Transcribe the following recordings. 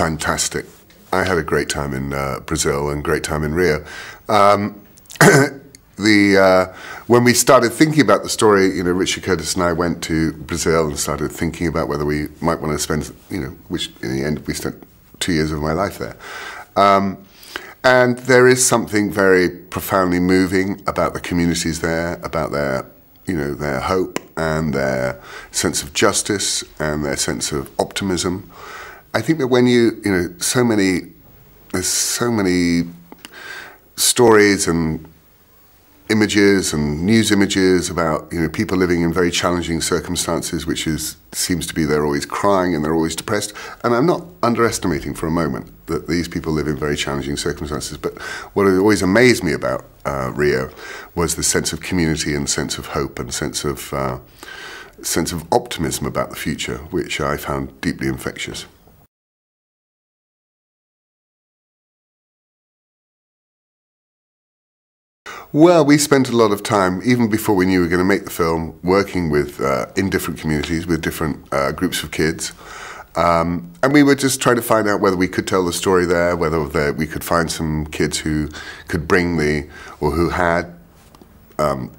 fantastic. I had a great time in uh, Brazil and great time in Rio. Um, the uh, when we started thinking about the story, you know, Richard Curtis and I went to Brazil and started thinking about whether we might want to spend, you know, which in the end we spent two years of my life there. Um, and there is something very profoundly moving about the communities there, about their, you know, their hope and their sense of justice and their sense of optimism. I think that when you, you know, so many, there's so many stories and images and news images about you know people living in very challenging circumstances, which is seems to be they're always crying and they're always depressed. And I'm not underestimating for a moment that these people live in very challenging circumstances. But what always amazed me about uh, Rio was the sense of community and sense of hope and sense of uh, sense of optimism about the future, which I found deeply infectious. Well, we spent a lot of time, even before we knew we were going to make the film, working with uh, in different communities with different uh, groups of kids. Um, and we were just trying to find out whether we could tell the story there, whether there, we could find some kids who could bring the, or who had um,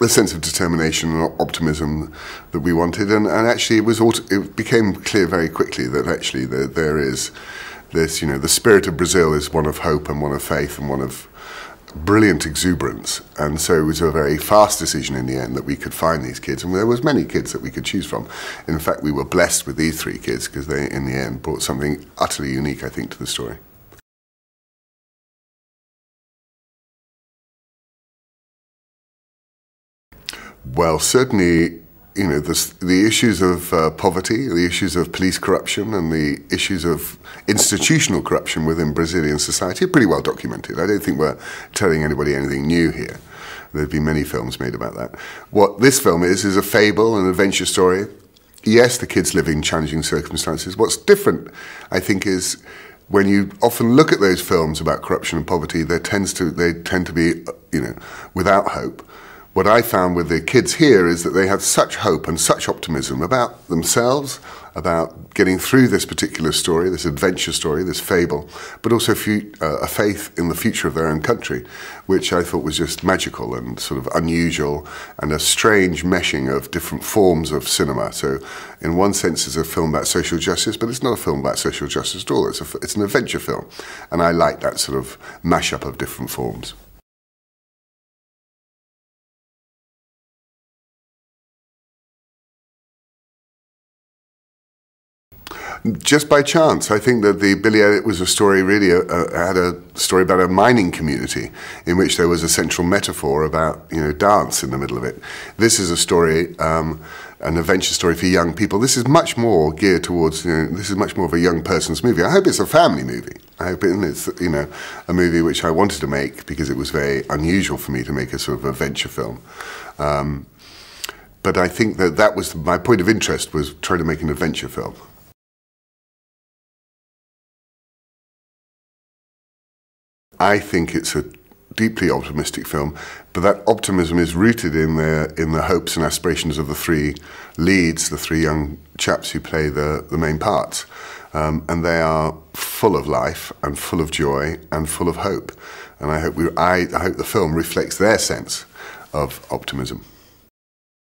the sense of determination and optimism that we wanted. And, and actually, it, was it became clear very quickly that actually there, there is this, you know, the spirit of Brazil is one of hope and one of faith and one of brilliant exuberance. And so it was a very fast decision in the end that we could find these kids. And there was many kids that we could choose from. In fact, we were blessed with these three kids because they, in the end, brought something utterly unique, I think, to the story. Well, certainly you know, the, the issues of uh, poverty, the issues of police corruption, and the issues of institutional corruption within Brazilian society are pretty well documented. I don't think we're telling anybody anything new here. There've been many films made about that. What this film is, is a fable, an adventure story. Yes, the kids live in challenging circumstances. What's different, I think, is when you often look at those films about corruption and poverty, they tend to, they tend to be, you know, without hope what I found with the kids here is that they have such hope and such optimism about themselves, about getting through this particular story, this adventure story, this fable, but also uh, a faith in the future of their own country, which I thought was just magical and sort of unusual and a strange meshing of different forms of cinema. So, in one sense, it's a film about social justice, but it's not a film about social justice at all. It's, a, it's an adventure film, and I like that sort of mashup of different forms. just by chance. I think that the Billy Elliot was a story really uh, uh, had a story about a mining community in which there was a central metaphor about you know dance in the middle of it. This is a story. Um, an adventure story for young people. This is much more geared towards, you know, this is much more of a young person's movie. I hope it's a family movie. I hope it's, you know, a movie which I wanted to make because it was very unusual for me to make a sort of adventure film. Um, but I think that that was my point of interest was trying to make an adventure film. I think it's a deeply optimistic film, but that optimism is rooted in the in the hopes and aspirations of the three leads, the three young chaps who play the the main parts, um, and they are full of life and full of joy and full of hope, and I hope we I, I hope the film reflects their sense of optimism.